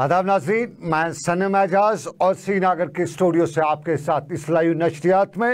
आदाब नाजीन मैं सनम एजाज और श्रीनगर के स्टूडियो से आपके साथ इस लाइव नशरियात में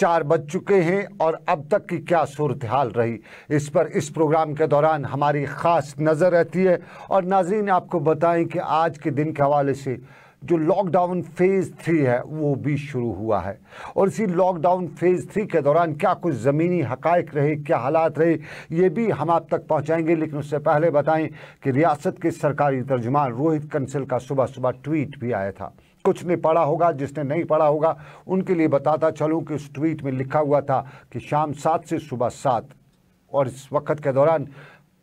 चार बज चुके हैं और अब तक की क्या सूरत हाल रही इस पर इस प्रोग्राम के दौरान हमारी ख़ास नज़र रहती है और नाजीन आपको बताएं कि आज के दिन के हवाले से जो लॉकडाउन फेज़ थ्री है वो भी शुरू हुआ है और इसी लॉकडाउन फेज़ थ्री के दौरान क्या कुछ ज़मीनी हक़ रहे क्या हालात रहे ये भी हम आप तक पहुँचाएंगे लेकिन उससे पहले बताएं कि रियासत के सरकारी तर्जुमान रोहित कंसल का सुबह सुबह ट्वीट भी आया था कुछ ने पढ़ा होगा जिसने नहीं पढ़ा होगा उनके लिए बताता चलूँ कि उस ट्वीट में लिखा हुआ था कि शाम सात से सुबह सात और इस वक्त के दौरान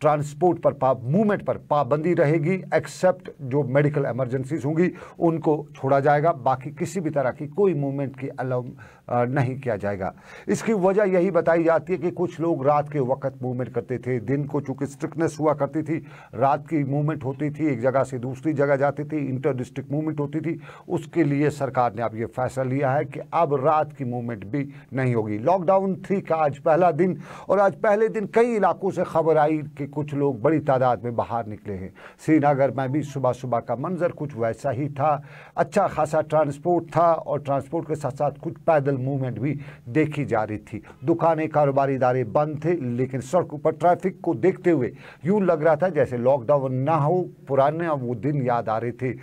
ट्रांसपोर्ट पर पा मूवमेंट पर पाबंदी रहेगी एक्सेप्ट जो मेडिकल एमरजेंसीज होंगी उनको छोड़ा जाएगा बाकी किसी भी तरह की कोई मूवमेंट की अलाउ नहीं किया जाएगा इसकी वजह यही बताई जाती है कि कुछ लोग रात के वक्त मूवमेंट करते थे दिन को चूंकि स्ट्रिक्टनेस हुआ करती थी रात की मूवमेंट होती थी एक जगह से दूसरी जगह जाती थी इंटर डिस्ट्रिक्ट मूवमेंट होती थी उसके लिए सरकार ने अब ये फैसला लिया है कि अब रात की मूवमेंट भी नहीं होगी लॉकडाउन थ्री का आज पहला दिन और आज पहले दिन कई इलाकों से खबर आई कि कुछ लोग बड़ी तादाद में बाहर निकले हैं श्रीनगर में भी सुबह सुबह का मंजर कुछ वैसा ही था अच्छा खासा ट्रांसपोर्ट था और ट्रांसपोर्ट के साथ साथ कुछ पैदल पैदल मूवमेंट भी देखी जा रही थी दुकानें कारोबारी इदारे बंद थे लेकिन सड़कों पर ट्रैफिक को देखते हुए यूँ लग रहा था जैसे लॉकडाउन ना हो पुराने वो दिन याद आ रहे थे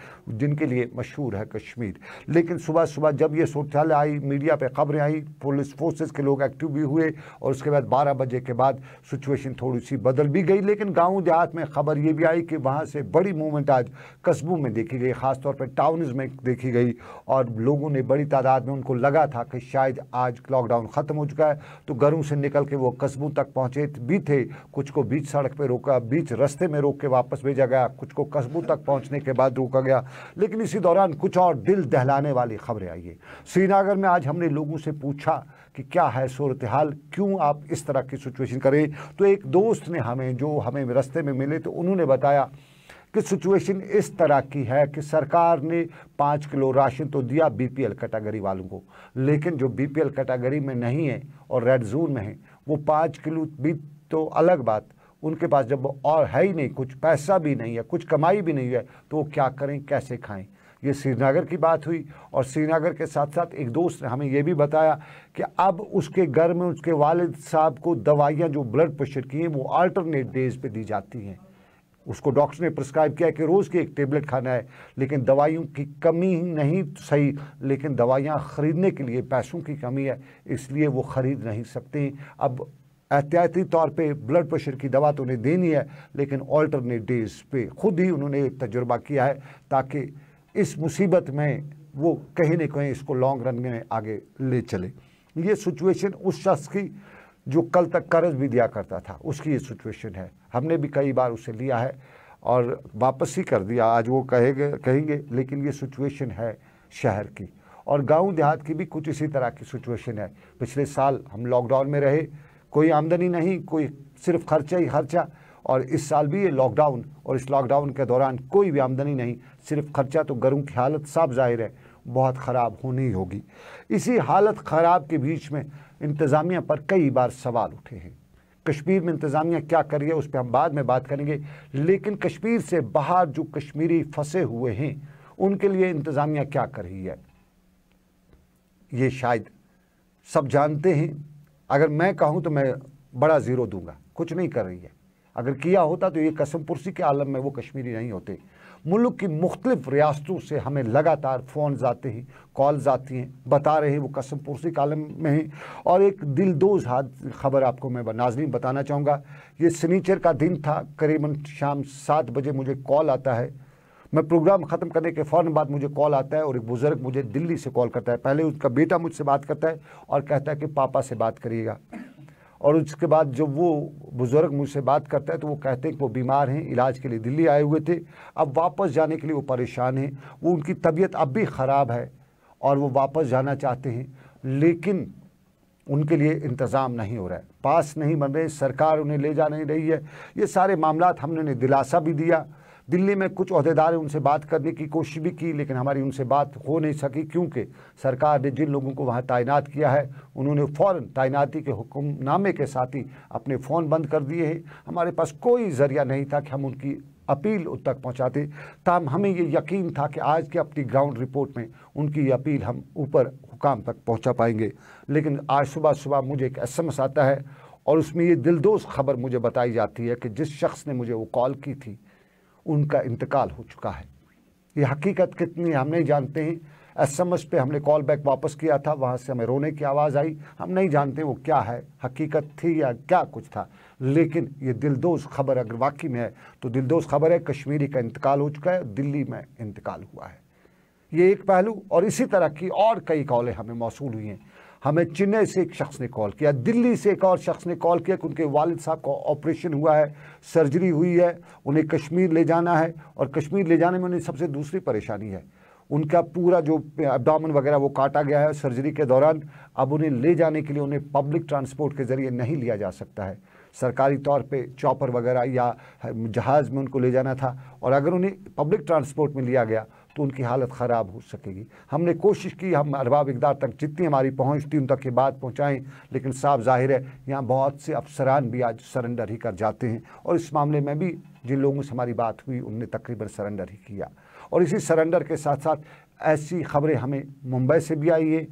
जिनके लिए मशहूर है कश्मीर लेकिन सुबह सुबह जब ये सूरत आई मीडिया पर खबरें आई पुलिस फोर्सेज के लोग एक्टिव भी हुए और उसके बाद बारह बजे के बाद सिचुएशन थोड़ी सी बदल भी गई लेकिन गाँव देहात में खबर ये भी आई कि वहाँ से बड़ी मूवमेंट आज कस्बों में देखी गई खासतौर पर टाउन में देखी गई और लोगों ने बड़ी तादाद में उनको लगा था कि शायद आज लॉकडाउन ख़त्म हो चुका है तो घरों से निकल के वो कस्बों तक पहुंचे भी थे कुछ को बीच सड़क पर रोका बीच रस्ते में रोक के वापस भेजा गया कुछ को कस्बों तक पहुंचने के बाद रोका गया लेकिन इसी दौरान कुछ और दिल दहलाने वाली खबरें आई है श्रीनगर में आज हमने लोगों से पूछा कि क्या है सूरत हाल क्यों आप इस तरह की सिचुएशन करें तो एक दोस्त ने हमें जो हमें रस्ते में मिले तो उन्होंने बताया कि सिचुएशन इस तरह की है कि सरकार ने पाँच किलो राशन तो दिया बीपीएल कैटेगरी वालों को लेकिन जो बीपीएल कैटेगरी में नहीं है और रेड जोन में है वो पाँच किलो भी तो अलग बात उनके पास जब और है ही नहीं कुछ पैसा भी नहीं है कुछ कमाई भी नहीं है तो वो क्या करें कैसे खाएँ ये श्रीनगर की बात हुई और श्रीनगर के साथ साथ एक दोस्त ने हमें यह भी बताया कि अब उसके घर में उसके वालिद साहब को दवाइयाँ जो ब्लड प्रेशर की हैं वो अल्टरनेट डेज पे दी जाती हैं उसको डॉक्टर ने प्रिस्क्राइब किया कि रोज़ की एक टेबलेट खाना है लेकिन दवाइयों की कमी नहीं सही लेकिन दवाइयाँ ख़रीदने के लिए पैसों की कमी है इसलिए वो ख़रीद नहीं सकते अब एहतियाती तौर पे ब्लड प्रेशर की दवा तो उन्हें देनी है लेकिन ऑल्टरनेट डेज पे खुद ही उन्होंने तजुर्बा किया है ताकि इस मुसीबत में वो कहीं ना कहीं इसको लॉन्ग रन में आगे ले चले ये सिचुएशन उस शख्स की जो कल तक कर्ज भी दिया करता था उसकी ये सिचुएशन है हमने भी कई बार उसे लिया है और वापस ही कर दिया आज वो कहेंगे कहेंगे लेकिन ये सिचुएशन है शहर की और गांव देहात की भी कुछ इसी तरह की सिचुएशन है पिछले साल हम लॉकडाउन में रहे कोई आमदनी नहीं कोई सिर्फ खर्चा ही खर्चा और इस साल भी ये लॉकडाउन और इस लॉकडाउन के दौरान कोई भी आमदनी नहीं सिर्फ खर्चा तो गर्म की हालत साफ जाहिर है बहुत ख़राब होनी होगी इसी हालत ख़राब के बीच में इंतज़ामिया पर कई बार सवाल उठे हैं कश्मीर में इंतज़ामिया क्या कर रही है उस पर हम बाद में बात करेंगे लेकिन कश्मीर से बाहर जो कश्मीरी फंसे हुए हैं उनके लिए इंतज़ामिया क्या कर रही है ये शायद सब जानते हैं अगर मैं कहूँ तो मैं बड़ा ज़ीरो दूंगा कुछ नहीं कर रही है अगर किया होता तो ये कसम पुरसी के आलम में वो कश्मीरी नहीं होते मुल्क की मुख्तलिफ रियासतों से हमें लगातार फ़ोन आते हैं कॉल्स आती हैं बता रहे हैं वो पुरसी कॉलम में हैं और एक दिलदोज हाद खबर आपको मैं नाजरीन बताना चाहूँगा ये सनीचर का दिन था करीबन शाम सात बजे मुझे कॉल आता है मैं प्रोग्राम ख़त्म करने के फ़ौर बाद मुझे कॉल आता है और एक बुज़ुर्ग मुझे दिल्ली से कॉल करता है पहले उसका बेटा मुझसे बात करता है और कहता है कि पापा से बात करिएगा और उसके बाद जब वो बुज़ुर्ग मुझसे बात करता है तो वो कहते हैं कि वो बीमार हैं इलाज के लिए दिल्ली आए हुए थे अब वापस जाने के लिए वो परेशान हैं वो उनकी तबीयत अब भी ख़राब है और वो वापस जाना चाहते हैं लेकिन उनके लिए इंतज़ाम नहीं हो रहा है पास नहीं बन रहे सरकार उन्हें ले जा नहीं रही है ये सारे मामला हमने दिलासा भी दिया दिल्ली में कुछ अहदेदार उनसे बात करने की कोशिश भी की लेकिन हमारी उनसे बात हो नहीं सकी क्योंकि सरकार ने जिन लोगों को वहाँ तैनात किया है उन्होंने फ़ौर तैनाती के हुक्मनामे के साथ ही अपने फ़ोन बंद कर दिए हैं हमारे पास कोई ज़रिया नहीं था कि हम उनकी अपील उन तक पहुँचाते ताहम हमें ये यकीन था कि आज की अपनी ग्राउंड रिपोर्ट में उनकी अपील हम ऊपर हुकाम तक पहुँचा पाएंगे लेकिन आज सुबह सुबह मुझे एक एस आता है और उसमें ये दिलदोस खबर मुझे बताई जाती है कि जिस शख्स ने मुझे वो कॉल की थी उनका इंतकाल हो चुका है ये हकीकत कितनी हम नहीं जानते हैं एस एम एस पे हमने कॉल बैक वापस किया था वहाँ से हमें रोने की आवाज़ आई हम नहीं जानते वो क्या है हकीकत थी या क्या कुछ था लेकिन ये दिलदोज खबर अगर वाकई में है तो दिलदोज खबर है कश्मीरी का इंतकाल हो चुका है दिल्ली में इंतकाल हुआ है ये एक पहलू और इसी तरह की और कई कॉलें हमें मौसू हुई हैं हमें चेन्नई से एक शख्स ने कॉल किया दिल्ली से एक और शख्स ने कॉल किया कि उनके वालिद साहब का ऑपरेशन हुआ है सर्जरी हुई है उन्हें कश्मीर ले जाना है और कश्मीर ले जाने में उन्हें सबसे दूसरी परेशानी है उनका पूरा जो एबडामन वगैरह वो काटा गया है सर्जरी के दौरान अब उन्हें ले जाने के लिए उन्हें पब्लिक ट्रांसपोर्ट के ज़रिए नहीं लिया जा सकता है सरकारी तौर पे चॉपर वगैरह या जहाज़ में उनको ले जाना था और अगर उन्हें पब्लिक ट्रांसपोर्ट में लिया गया तो उनकी हालत ख़राब हो सकेगी हमने कोशिश की हम अरबाब इकदार तक जितनी हमारी पहुँच थी उन तक ये बात पहुँचाएँ लेकिन साफ जाहिर है यहाँ बहुत से अफसरान भी आज सरेंडर ही कर जाते हैं और इस मामले में भी जिन लोगों से हमारी बात हुई उनने तकरीबन सरेंडर ही किया और इसी सरेंडर के साथ साथ ऐसी खबरें हमें मुंबई से भी आई हैं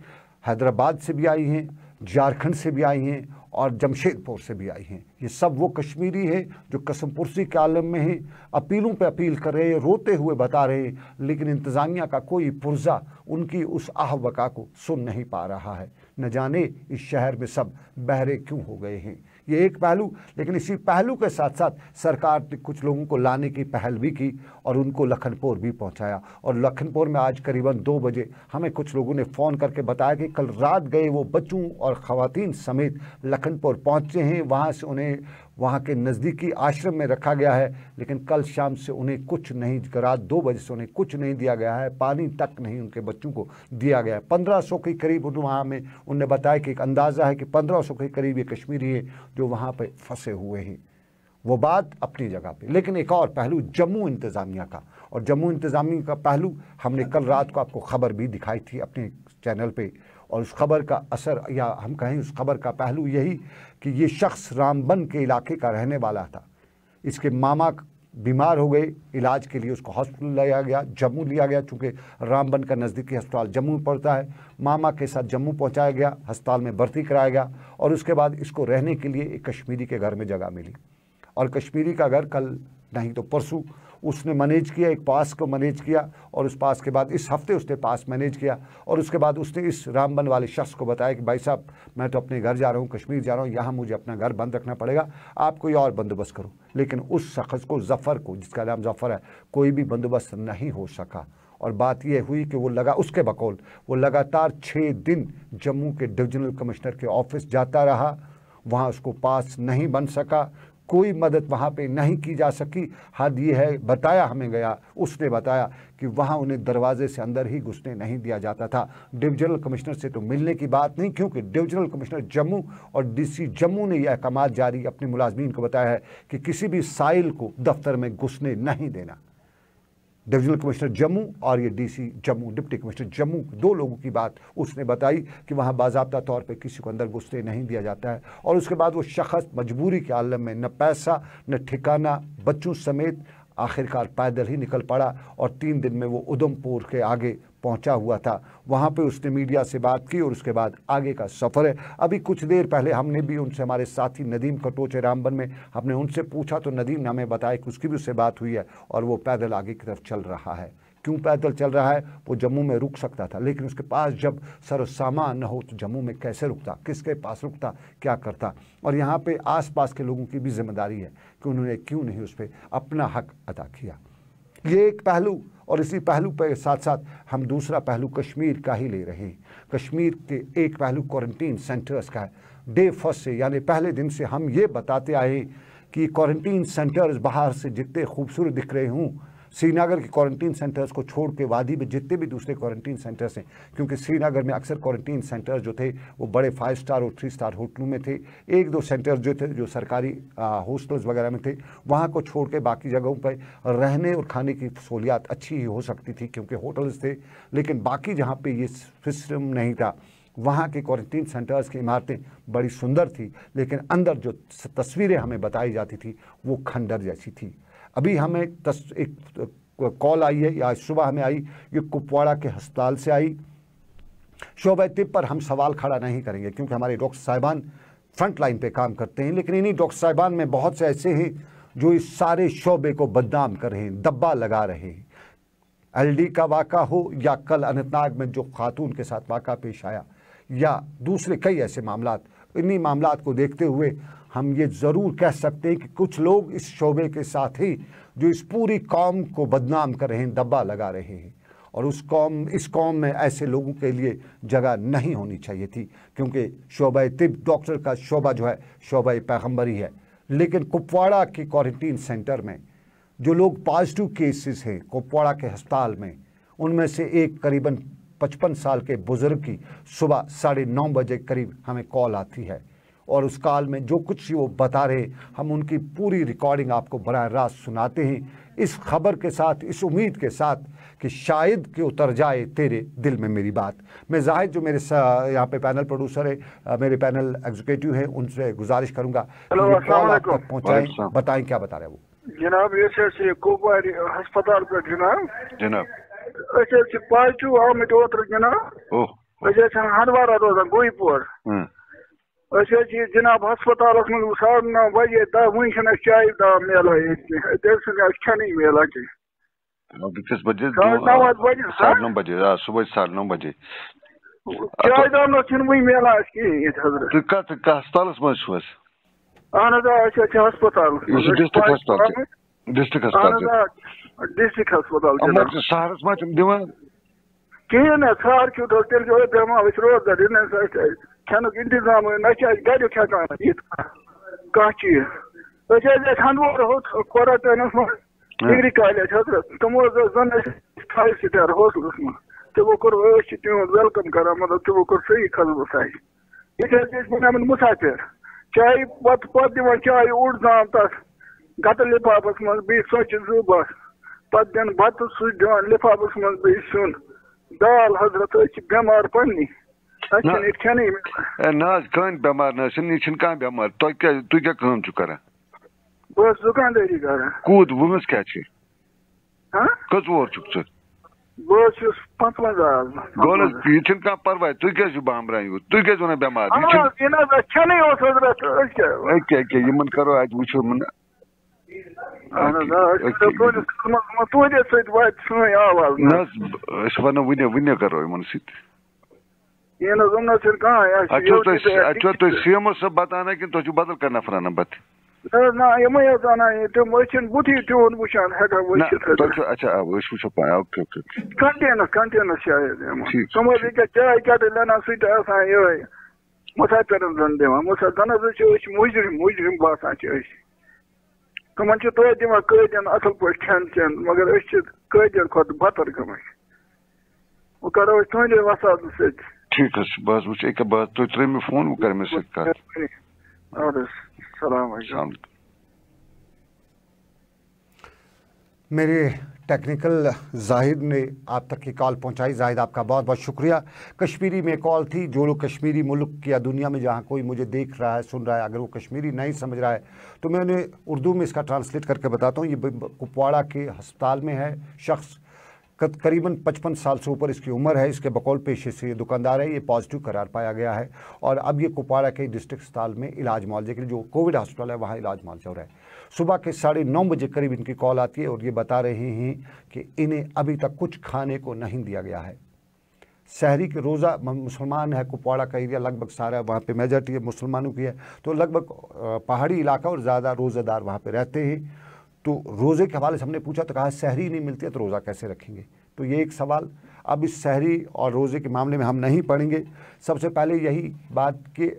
हैदराबाद से भी आई हैं झारखंड से भी आई हैं और जमशेदपुर से भी आई हैं ये सब वो कश्मीरी है जो कसमपुरसी के आलम में है अपीलों पे अपील कर रहे हैं रोते हुए बता रहे हैं लेकिन इंतज़ामिया का कोई पुर्जा उनकी उस आह को सुन नहीं पा रहा है न जाने इस शहर में सब बहरे क्यों हो गए हैं ये एक पहलू लेकिन इसी पहलू के साथ साथ सरकार ने कुछ लोगों को लाने की पहल भी की और उनको लखनपुर भी पहुंचाया और लखनपुर में आज करीबन दो बजे हमें कुछ लोगों ने फ़ोन करके बताया कि कल रात गए वो बच्चों और ख़वातीन समेत लखनपुर पहुंचे हैं वहाँ से उन्हें वहाँ के नज़दीकी आश्रम में रखा गया है लेकिन कल शाम से उन्हें कुछ नहीं रात दो बजे से उन्हें कुछ नहीं दिया गया है पानी तक नहीं उनके बच्चों को दिया गया है पंद्रह सौ के करीब उन वहाँ में उनने बताया कि एक अंदाज़ा है कि पंद्रह सौ के करीब ये कश्मीरी हैं जो वहाँ पर फंसे हुए हैं वो बात अपनी जगह पर लेकिन एक और पहलू जम्मू इंतज़ामिया का और जम्मू इंतज़ामिया का पहलू हमने कल रात को आपको ख़बर भी दिखाई थी अपने चैनल पर और उस खबर का असर या हम कहें उस खबर का पहलू यही कि ये शख्स रामबन के इलाके का रहने वाला था इसके मामा बीमार हो गए इलाज के लिए उसको हॉस्पिटल लाया गया जम्मू लिया गया चूँकि रामबन का नज़दीकी अस्पताल जम्मू पड़ता है मामा के साथ जम्मू पहुंचाया गया अस्पताल में भर्ती कराया गया और उसके बाद इसको रहने के लिए एक कश्मीरी के घर में जगह मिली और कश्मीरी का घर कल नहीं तो परसों उसने मैनेज किया एक पास को मैनेज किया और उस पास के बाद इस हफ्ते उसने पास मैनेज किया और उसके बाद उसने इस रामबन वाले शख्स को बताया कि भाई साहब मैं तो अपने घर जा रहा हूँ कश्मीर जा रहा हूँ यहाँ मुझे अपना घर बंद रखना पड़ेगा आप कोई और बंदोबस्त करो लेकिन उस शख्स को जफ़र को जिसका नाम जफ़र है कोई भी बंदोबस्त नहीं हो सका और बात यह हुई कि वो लगा उसके बकौल वो लगातार छः दिन जम्मू के डिविजनल कमिश्नर के ऑफिस जाता रहा वहाँ उसको पास नहीं बन सका कोई मदद वहाँ पे नहीं की जा सकी हद ये है बताया हमें गया उसने बताया कि वहाँ उन्हें दरवाजे से अंदर ही घुसने नहीं दिया जाता था डिविजनल कमिश्नर से तो मिलने की बात नहीं क्योंकि डिविजनल कमिश्नर जम्मू और डीसी जम्मू ने यह अहकाम जारी अपने मुलाजमीन को बताया है कि किसी भी साइल को दफ्तर में घुसने नहीं देना डिविजनल कमिश्नर जम्मू और ये DC Jammu deputy commissioner Jammu दो लोगों की बात उसने बताई कि वहाँ बाबा तौर पर किसी को अंदर घुसने नहीं दिया जाता है और उसके बाद वो शख्स मजबूरी के आलम में न पैसा न ठिकाना बच्चों समेत आखिरकार पैदल ही निकल पड़ा और तीन दिन में वो उधमपुर के आगे पहुंचा हुआ था वहाँ पे उसने मीडिया से बात की और उसके बाद आगे का सफ़र है अभी कुछ देर पहले हमने भी उनसे हमारे साथी नदीम कटोचे रामबन में हमने उनसे पूछा तो नदीम ने हमें बताया कि उसकी भी उससे बात हुई है और वो पैदल आगे की तरफ चल रहा है क्यों पैदल चल रहा है वो जम्मू में रुक सकता था लेकिन उसके पास जब सामान न हो तो जम्मू में कैसे रुकता किसके पास रुकता क्या करता और यहाँ पे आसपास के लोगों की भी जिम्मेदारी है कि उन्होंने क्यों नहीं उस पर अपना हक अदा किया ये एक पहलू और इसी पहलू पर साथ साथ हम दूसरा पहलू कश्मीर का ही ले रहे हैं कश्मीर के एक पहलू क्वारंटीन सेंटर्स का है डे फर्स्ट से यानी पहले दिन से हम ये बताते आए कि क्वारंटीन सेंटर्स बाहर से जितने खूबसूरत दिख रहे हों श्रीनगर के क्वारंटीन सेंटर्स को छोड़ के वादी में जितने भी दूसरे क्वारंटीन सेंटर्स हैं क्योंकि श्रीनगर में अक्सर क्वारंटीन सेंटर्स जो थे वो बड़े फाइव स्टार और थ्री स्टार होटलों में थे एक दो सेंटर्स जो थे जो सरकारी हॉस्टल्स वगैरह में थे वहाँ को छोड़ के बाकी जगहों पर रहने और खाने की सहूलियात अच्छी ही हो सकती थी क्योंकि होटल्स थे लेकिन बाकी जहाँ पर ये सिस्टम नहीं था वहाँ के क्वारंटीन सेंटर्स की इमारतें बड़ी सुंदर थी लेकिन अंदर जो तस्वीरें हमें बताई जाती थी वो खंडर जैसी थी अभी हमें तस, एक कॉल आई है या सुबह हमें आई ये कुपवाड़ा के अस्पताल से आई शोब तिब पर हम सवाल खड़ा नहीं करेंगे क्योंकि हमारे डॉक्टर साहिबान फ्रंट लाइन पे काम करते हैं लेकिन इन्हीं डॉक्टर साहिबान में बहुत से ऐसे हैं जो इस सारे शोबे को बदनाम कर रहे हैं दब्बा लगा रहे हैं एलडी का वाक़ा हो या कल अनंतनाग में जो खातून के साथ वाक़ा पेश आया या दूसरे कई ऐसे मामला इन्हीं मामला को देखते हुए हम ये ज़रूर कह सकते हैं कि कुछ लोग इस शोबे के साथ ही जो इस पूरी कौम को बदनाम कर रहे हैं दब्बा लगा रहे हैं और उस कौम इस कौम में ऐसे लोगों के लिए जगह नहीं होनी चाहिए थी क्योंकि शोबा तिब डॉक्टर का शोबा जो है शोबा पैगम्बरी है लेकिन कुपवाड़ा के क्वारंटीन सेंटर में जो लोग पॉजिटिव केसेस हैं कुपवाड़ा के अस्पताल में उनमें से एक करीबन पचपन साल के बुज़ुर्ग की सुबह साढ़े नौ बजे करीब हमें कॉल आती है और उस काल में जो कुछ वो बता रहे हम उनकी पूरी रिकॉर्डिंग आपको बरह रास्त सुनाते हैं इस खबर के साथ इस उम्मीद के साथ कि शायद के उतर जाए तेरे दिल में मेरी बात मैं जाहिर जो मेरे यहाँ पे पैनल प्रोड्यूसर है मेरे पैनल एग्जीक्यूटिव हैं उनसे गुजारिश करूँगा कॉल आप बताएँ क्या बता रहे वो जनाब ये अस्पताल पे जनाब जनाब ऐसे पाँच आम जनाब ऐसे हर बार रोजा गोईपुर हम्म। जनाब ہسپتال من وسان وجہ دہ ون چائے دہ میلان تیٚلہِ کھٮ۪نٕے میلان کیٚنٛہہ کٔژ بَجے ساڑٕ نو بَجے آ صبُحٲے ساڑٕ نو بَجے چایہِ دام نہ چھُنہٕ وٕنہِ میلان اَسہِ کِہیٖنۍ ییٚتہِ حضرت تُہۍ کَتھ کَتھ ہَسپتالَس منٛز چھُو حظ اہن حظ آ أسۍ حظ چھِ ہَسپَتالَس منٛز ڈِسٹرک ہَسپتال ڈِسٹرک ہَسپتال ڈِسٹرک ہَسپتال سہرَس ما چھِنہٕ دِوان کِہیٖنۍ نہٕ سہر کیُتھ حظ تیٚلہِ چھِ أسۍ بیٚہوان أسۍ روزدَر یہِ نہ حظ اَسہِ کھیٚنُک اِنتظام نہ چھِ اَسہِ گَریُک ہیٚکان یِتھ کانٛہہ چیٖز أسۍ حظ ٲسۍ ہنٛدوور ہوٚت کورٹینَس منٛز ڈگری کالیج حضرت تِمو حظ ٲس زَن اَسہِ فایِو سِٹار ہوٹلَس منٛز تِمو کوٚر أسۍ چھِ تِہُنٛد ویلکَم کران مطلب تِمو کوٚر صحیح خدمت اَسہِ ییٚتہِ حظ ٲسۍ بَنٲومٕتۍ مُسافِر چایہِ پَتہٕ پَتہٕ دِوان چایہِ اوٚڑ زام تَتھ گَتہٕ لِفافَس منٛز بیٚیہِ ژۄچہِ زٕ بَس پَتہٕ دِنہٕ بَتہٕ سُہ دِوان لِفافَس منٛز بیٚیہِ سیُن دال حضرت أسۍ چھِ بٮ۪مار پَنٕنی نہ حظ کٕہٕنۍ بٮ۪مار نہ حظ چھِنہٕ یہِ چھِنہٕ کانٛہہ بٮ۪مار تۄہہِ کیٛاہ تُہۍ کیٛاہ کٲم چھُو کَران بہٕ حظ دُکاندٲری کَران کوٗت وٲنٛس کیٛاہ چھِ کٔژ وور چھُکھ ژٕ بہٕ حظ چھُس پانٛژوَنٛزاہ حظ گوٚو حظ یہِ چھُنہٕ کانٛہہ پَرواے تُہۍ کیٛازِ چھُو بامبران یوٗت تُہۍ کیٛازِ وَنان بٮ۪مار أکیٛاہ أکیٛاہ یِمَن کَرو اَتہِ وٕچھو اہن حظ آ تُہنٛدِ سۭتۍ واتہِ سٲنۍ آواز نہ حظ أسۍ وَنو وٕنہِ وٕنہِ کَرو یِمَن سۭتۍ Yine zımna çırkan ya. Aço to aço to siyamo sab batana ki to badal karna frana bat. Na yama ya zana to moçin buti to on buşan hada moçin. Na to acha abi şu şu pa ok ok. Kantena kantena şayet yama. Somo dike çay kadı lana suita asan yoy. Mosa tarım zandema. Mosa dana zu çöş mujrim mujrim basan çöş. Kaman çı toy dima köyden asıl po çen çen magar öş köyden kod batar kamış. O karo tuğle vasadı seç. ٹھیٖک حظ چھُ بہٕ حظ وٕچھِ أکیٛاہ بہٕ حظ تُہۍ ترٛٲیِو مےٚ فون وۄنۍ کَرٕ مےٚ سۭتۍ کَتھ اَدٕ حظ السلام علیکُم मेरे टेक्निकल जाहिद ने आप तक ये कॉल पहुंचाई जाहिद आपका बहुत बहुत शुक्रिया कश्मीरी में कॉल थी जो लोग कश्मीरी मुल्क या दुनिया में जहाँ कोई मुझे देख रहा है सुन रहा है अगर वो कश्मीरी नहीं समझ रहा है तो मैं उन्हें उर्दू में इसका ट्रांसलेट करके बताता हूँ ये कुपवाड़ा के हस्पताल में है शख्स करीबन 55 साल से ऊपर इसकी उम्र है इसके बकौल पेशे से ये दुकानदार है ये पॉजिटिव करार पाया गया है और अब ये कुपवाड़ा के डिस्ट्रिक्ट अस्पताल में इलाज मुआवजे के लिए जो कोविड हॉस्पिटल है वहाँ इलाज मुआवजा हो रहा है सुबह के साढ़े नौ बजे करीब इनकी कॉल आती है और ये बता रहे हैं कि इन्हें अभी तक कुछ खाने को नहीं दिया गया है शहरी के रोज़ा मुसलमान है कुपवाड़ा का एरिया लगभग सारा वहाँ पर मेजॉरिटी मुसलमानों की है तो लगभग पहाड़ी इलाका और ज़्यादा रोज़ेदार वहाँ पर रहते हैं तो रोज़े के हवाले से हमने पूछा तो कहा शहरी नहीं मिलती है तो रोज़ा कैसे रखेंगे तो ये एक सवाल अब इस शहरी और रोज़े के मामले में हम नहीं पढ़ेंगे सबसे पहले यही बात कि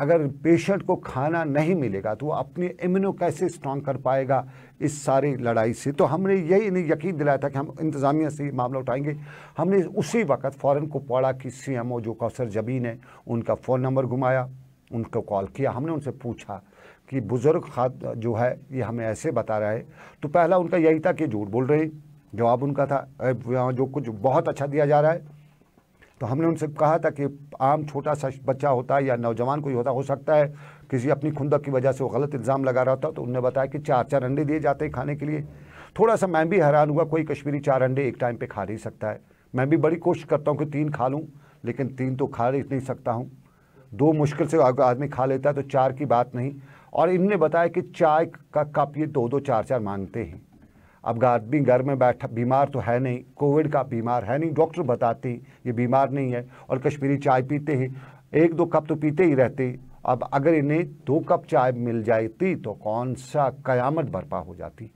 अगर पेशेंट को खाना नहीं मिलेगा तो वो अपने इम्यूनो कैसे स्ट्रांग कर पाएगा इस सारी लड़ाई से तो हमने यही इन्हें यकीन दिलाया था कि हम इंतज़ामिया से ये मामला उठाएंगे हमने उसी वक्त फ़ौर को पौड़ा कि सी एम ओ जो कौसर जबीन है उनका फ़ोन नंबर घुमाया उनको कॉल किया हमने उनसे पूछा कि बुज़ुर्ग खाद जो है ये हमें ऐसे बता रहा है तो पहला उनका यही था कि झूठ बोल रहे जवाब उनका था जो कुछ बहुत अच्छा दिया जा रहा है तो हमने उनसे कहा था कि आम छोटा सा बच्चा होता है या नौजवान कोई होता हो सकता है किसी अपनी खुंदक की वजह से वो गलत इल्ज़ाम लगा रहा था तो उनने बताया कि चार चार अंडे दिए जाते हैं खाने के लिए थोड़ा सा मैं भी हैरान हुआ कोई कश्मीरी चार अंडे एक टाइम पे खा नहीं सकता है मैं भी बड़ी कोशिश करता हूँ कि तीन खा लूँ लेकिन तीन तो खा नहीं सकता हूँ दो मुश्किल से आदमी खा लेता है तो चार की बात नहीं और इनने बताया कि चाय का कप ये दो दो चार चार मांगते हैं अब आदमी घर में बैठा बीमार तो है नहीं कोविड का बीमार है नहीं डॉक्टर बताते हैं ये बीमार नहीं है और कश्मीरी चाय पीते हैं एक दो कप तो पीते ही रहते अब अगर इन्हें दो कप चाय मिल जाती तो कौन सा कयामत बर्पा हो जाती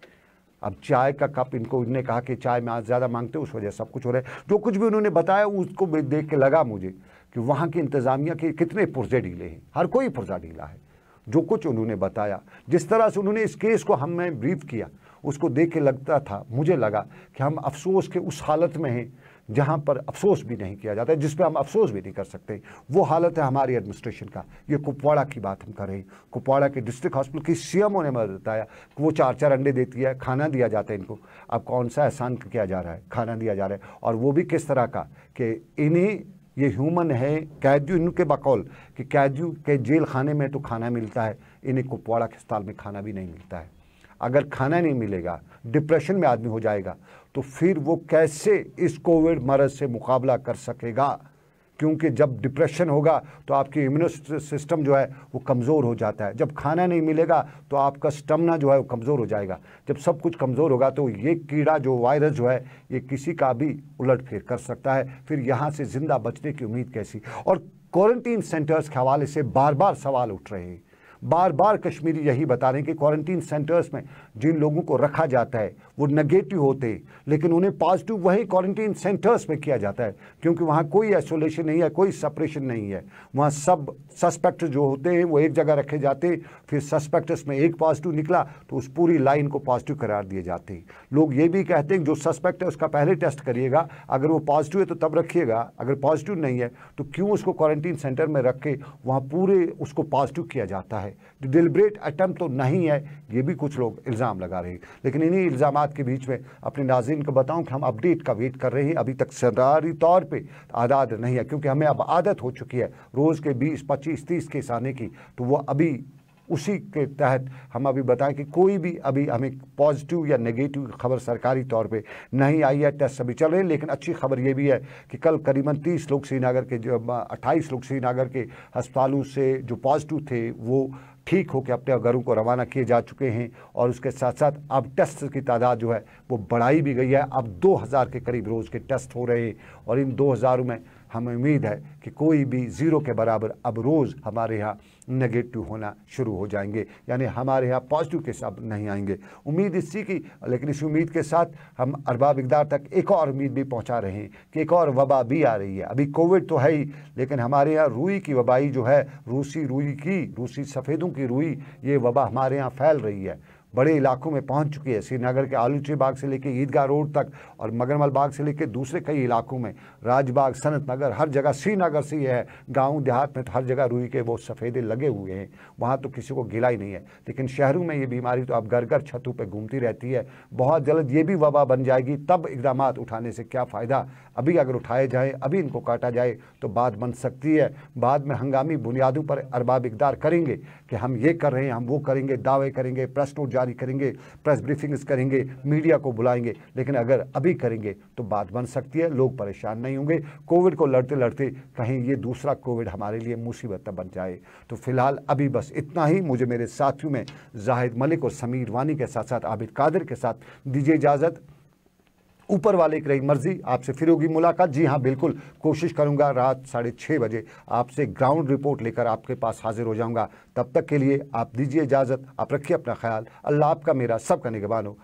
अब चाय का कप इनको इन्होंने कहा कि चाय में आज ज़्यादा मांगते उस वजह सब कुछ हो रहा है जो कुछ भी उन्होंने बताया उसको देख के लगा मुझे कि वहाँ की इंतज़ामिया के कितने पुरजे ढीले हैं हर कोई पुरजा ढीला है जो कुछ उन्होंने बताया जिस तरह से उन्होंने इस केस को हमें ब्रीफ किया उसको देख के लगता था मुझे लगा कि हम अफसोस के उस हालत में हैं जहाँ पर अफसोस भी नहीं किया जाता है जिस पर हम अफसोस भी नहीं कर सकते वो हालत है हमारी एडमिनिस्ट्रेशन का ये कुपवाड़ा की बात हम कर रहे हैं कुपवाड़ा के डिस्ट्रिक्ट हॉस्पिटल की सी एम ने मदद बताया कि वो चार चार अंडे देती है खाना दिया जाता है इनको अब कौन सा एहसान किया जा रहा है खाना दिया जा रहा है और वो भी किस तरह का कि इन्हीं ये ह्यूमन है कैदियों इनके बकौल कि कैद्यू के जेल खाने में तो खाना मिलता है इन्हें कुपवाड़ा खस्ताल में खाना भी नहीं मिलता है अगर खाना नहीं मिलेगा डिप्रेशन में आदमी हो जाएगा तो फिर वो कैसे इस कोविड मरज से मुकाबला कर सकेगा क्योंकि जब डिप्रेशन होगा तो आपकी इम्यून सिस्टम जो है वो कमज़ोर हो जाता है जब खाना नहीं मिलेगा तो आपका स्टमना जो है वो कमज़ोर हो जाएगा जब सब कुछ कमज़ोर होगा तो ये कीड़ा जो वायरस जो है ये किसी का भी उलट फेर कर सकता है फिर यहाँ से ज़िंदा बचने की उम्मीद कैसी और क्वारंटीन सेंटर्स के हवाले से बार बार सवाल उठ रहे हैं बार बार कश्मीरी यही बता रहे हैं कि क्वारंटीन सेंटर्स में जिन लोगों को रखा जाता है वो नेगेटिव होते हैं लेकिन उन्हें पॉजिटिव वही क्वारंटीन सेंटर्स में किया जाता है क्योंकि वहाँ कोई आइसोलेशन नहीं है कोई सेपरेशन नहीं है वहाँ सब सस्पेक्ट जो होते हैं वो एक जगह रखे जाते हैं फिर सस्पेक्टस में एक पॉजिटिव निकला तो उस पूरी लाइन को पॉजिटिव करार दिए जाते हैं लोग ये भी कहते हैं जो सस्पेक्ट है उसका पहले टेस्ट करिएगा अगर वो पॉजिटिव है तो तब रखिएगा अगर पॉजिटिव नहीं है तो क्यों उसको क्वारंटीन सेंटर में रख के वहाँ पूरे उसको पॉजिटिव किया जाता है डिलिब्रेट अटैम्प्ट तो नहीं है ये भी कुछ लोग इल्ज़ाम लगा रहे हैं लेकिन इन्हीं इल्ज़ाम के बीच में अपने नाजिन को बताऊं कि हम अपडेट का वेट कर रहे हैं अभी तक सरारी तौर पर आदाद नहीं है क्योंकि हमें अब आदत हो चुकी है रोज़ के बीस पच्चीस तीस केस आने की तो वो अभी उसी के तहत हम अभी बताएं कि कोई भी अभी हमें पॉजिटिव या नेगेटिव खबर सरकारी तौर पे नहीं आई है टेस्ट अभी चल रहे हैं लेकिन अच्छी खबर ये भी है कि कल करीबन 30 लोग श्रीनगर के जो 28 लोग श्रीनगर के अस्पतालों से जो पॉजिटिव थे वो ठीक होकर अपने घरों को रवाना किए जा चुके हैं और उसके साथ साथ अब टेस्ट की तादाद जो है वो बढ़ाई भी गई है अब 2000 के करीब रोज़ के टेस्ट हो रहे हैं और इन 2000 में हमें उम्मीद है कि कोई भी ज़ीरो के बराबर अब रोज़ हमारे यहाँ नेगेटिव होना शुरू हो जाएंगे यानी हमारे यहाँ पॉजिटिव केस अब नहीं आएंगे उम्मीद इसी की लेकिन इस उम्मीद के साथ हम अरबाब इकदार तक एक और उम्मीद भी पहुँचा रहे हैं कि एक और वबा भी आ रही है अभी कोविड तो है ही लेकिन हमारे यहाँ रूई की वबाई जो है रूसी रूई की रूसी सफ़ेदों की रूई ये वबा हमारे यहाँ फैल रही है बड़े इलाकों में पहुंच चुकी है श्रीनगर के आलूची बाग से लेकर ईदगाह रोड तक और मगरमल बाग से लेकर दूसरे कई इलाकों में राजबाग सनत नगर हर जगह श्रीनगर से यह है गाँव देहात में तो हर जगह रुई के वो सफ़ेदे लगे हुए हैं वहाँ तो किसी को गिला ही नहीं है लेकिन शहरों में ये बीमारी तो अब घर घर छतों पर घूमती रहती है बहुत जल्द ये भी वबा बन जाएगी तब इकदाम उठाने से क्या फ़ायदा अभी अगर उठाए जाएँ अभी इनको काटा जाए तो बात बन सकती है बाद में हंगामी बुनियादों पर अरबाब इकदार करेंगे कि हम ये कर रहे हैं हम वो करेंगे दावे करेंगे प्रश्न उठ जारी करेंगे प्रेस ब्रीफिंग्स करेंगे मीडिया को बुलाएंगे लेकिन अगर अभी करेंगे तो बात बन सकती है लोग परेशान नहीं होंगे कोविड को लड़ते लड़ते कहीं ये दूसरा कोविड हमारे लिए मुसीबत बन जाए तो फिलहाल अभी बस इतना ही मुझे मेरे साथियों में जाहिद मलिक और समीर वानी के साथ साथ आबिद कादिर के साथ दीजिए इजाज़त ऊपर वाले की रही मर्जी आपसे फिर होगी मुलाकात जी हाँ बिल्कुल कोशिश करूँगा रात साढ़े छः बजे आपसे ग्राउंड रिपोर्ट लेकर आपके पास हाजिर हो जाऊँगा तब तक के लिए आप दीजिए इजाज़त आप रखिए अपना ख्याल अल्लाह आपका मेरा सबका निगबान हो